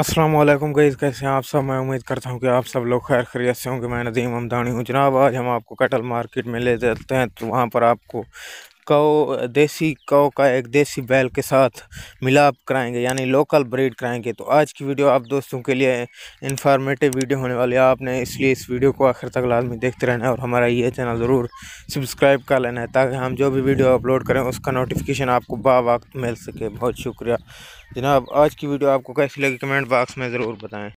अस्सलाम वालेकुम गईज़ कैसे हैं आप सब मैं उम्मीद करता हूं कि आप सब लोग खैर खरीत से होंगे मैं नदीम हमदानी हूं जनाब आज हम आपको कटल मार्केट में ले जाते हैं तो वहां पर आपको कौ देसी कौ का एक देसी बैल के साथ मिलाप कराएंगे यानी लोकल ब्रीड कराएंगे तो आज की वीडियो आप दोस्तों के लिए इन्फॉर्मेटिव वीडियो होने वाली है आपने इसलिए इस वीडियो को आखिर तक लाजमी देखते रहना है और हमारा ये चैनल ज़रूर सब्सक्राइब कर लेना है ताकि हम जो भी वीडियो अपलोड करें उसका नोटिफिकेशन आपको बा वक्त मिल सके बहुत शुक्रिया जनाब आज की वीडियो आपको कैसी लगी कमेंट बॉक्स में ज़रूर बताएँ